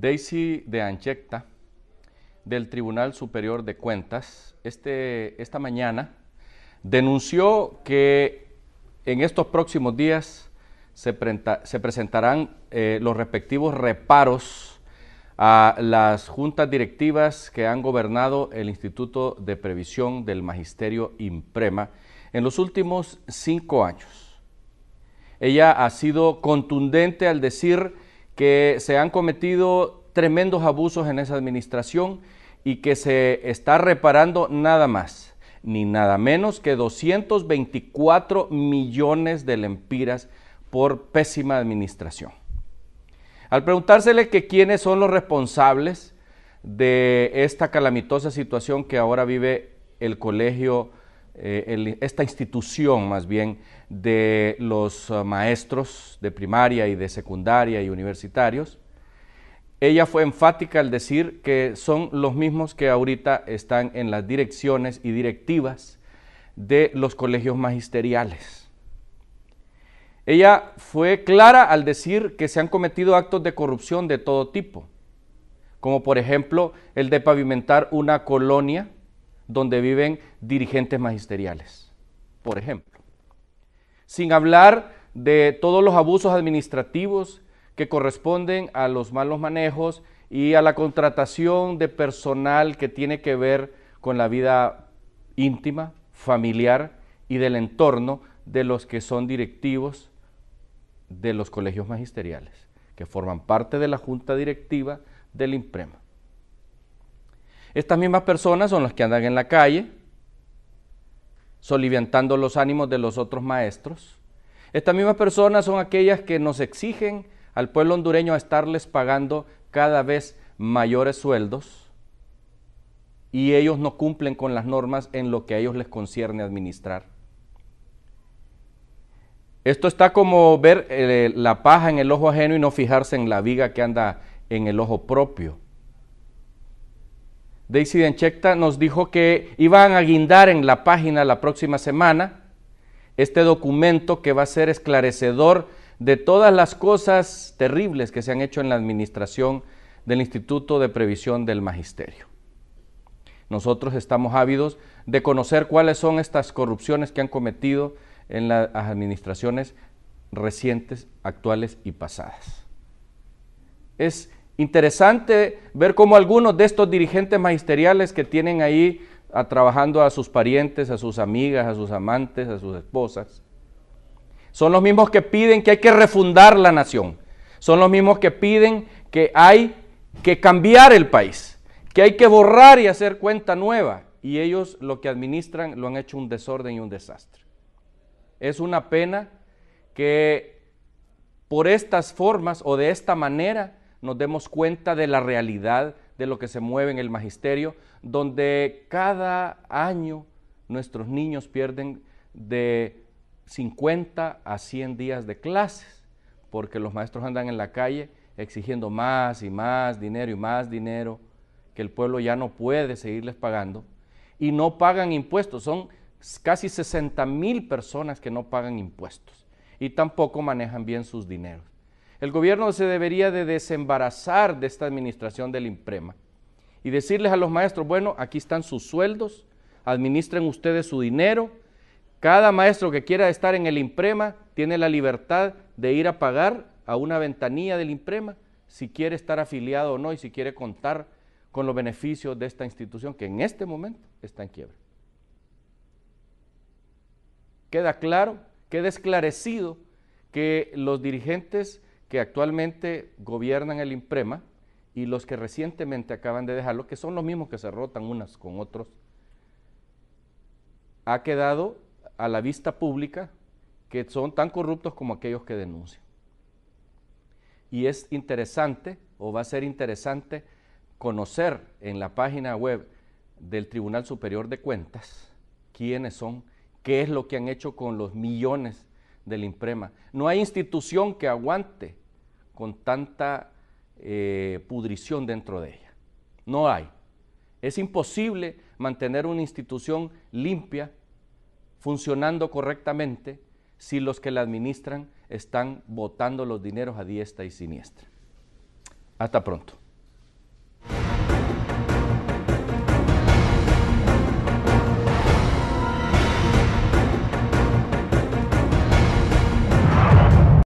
Daisy de Anchecta del Tribunal Superior de Cuentas este, esta mañana denunció que en estos próximos días se, presentarán eh, los respectivos reparos a las juntas directivas que han gobernado el Instituto de Previsión del Magisterio Imprema en los últimos cinco años. Ella ha sido contundente al decir que se han cometido tremendos abusos en esa administración y que se está reparando nada más ni nada menos que 224 millones de lempiras por pésima administración. Al preguntársele que quiénes son los responsables de esta calamitosa situación que ahora vive el colegio eh, esta institución más bien de los eh, maestros de primaria y de secundaria y universitarios, ella fue enfática al decir que son los mismos que ahorita están en las direcciones y directivas de los colegios magisteriales. Ella fue clara al decir que se han cometido actos de corrupción de todo tipo, como por ejemplo el de pavimentar una colonia donde viven dirigentes magisteriales, por ejemplo. Sin hablar de todos los abusos administrativos que corresponden a los malos manejos y a la contratación de personal que tiene que ver con la vida íntima, familiar y del entorno de los que son directivos de los colegios magisteriales, que forman parte de la junta directiva del IMPREMA. Estas mismas personas son las que andan en la calle, soliviantando los ánimos de los otros maestros. Estas mismas personas son aquellas que nos exigen al pueblo hondureño a estarles pagando cada vez mayores sueldos y ellos no cumplen con las normas en lo que a ellos les concierne administrar. Esto está como ver eh, la paja en el ojo ajeno y no fijarse en la viga que anda en el ojo propio. Daisy Denchecta nos dijo que iban a guindar en la página la próxima semana este documento que va a ser esclarecedor de todas las cosas terribles que se han hecho en la administración del Instituto de Previsión del Magisterio. Nosotros estamos ávidos de conocer cuáles son estas corrupciones que han cometido en las administraciones recientes, actuales y pasadas. Es Interesante ver cómo algunos de estos dirigentes magisteriales que tienen ahí trabajando a sus parientes, a sus amigas, a sus amantes, a sus esposas, son los mismos que piden que hay que refundar la nación. Son los mismos que piden que hay que cambiar el país, que hay que borrar y hacer cuenta nueva. Y ellos lo que administran lo han hecho un desorden y un desastre. Es una pena que por estas formas o de esta manera nos demos cuenta de la realidad de lo que se mueve en el magisterio, donde cada año nuestros niños pierden de 50 a 100 días de clases, porque los maestros andan en la calle exigiendo más y más dinero y más dinero que el pueblo ya no puede seguirles pagando y no pagan impuestos. Son casi 60 mil personas que no pagan impuestos y tampoco manejan bien sus dineros. El gobierno se debería de desembarazar de esta administración del IMPREMA y decirles a los maestros, bueno, aquí están sus sueldos, administren ustedes su dinero, cada maestro que quiera estar en el IMPREMA tiene la libertad de ir a pagar a una ventanilla del IMPREMA si quiere estar afiliado o no y si quiere contar con los beneficios de esta institución que en este momento está en quiebra. Queda claro, queda esclarecido que los dirigentes que actualmente gobiernan el IMPREMA y los que recientemente acaban de dejarlo, que son los mismos que se rotan unas con otros, ha quedado a la vista pública que son tan corruptos como aquellos que denuncian. Y es interesante, o va a ser interesante, conocer en la página web del Tribunal Superior de Cuentas quiénes son, qué es lo que han hecho con los millones IMPREMA. No hay institución que aguante con tanta eh, pudrición dentro de ella. No hay. Es imposible mantener una institución limpia, funcionando correctamente, si los que la administran están botando los dineros a diestra y siniestra. Hasta pronto.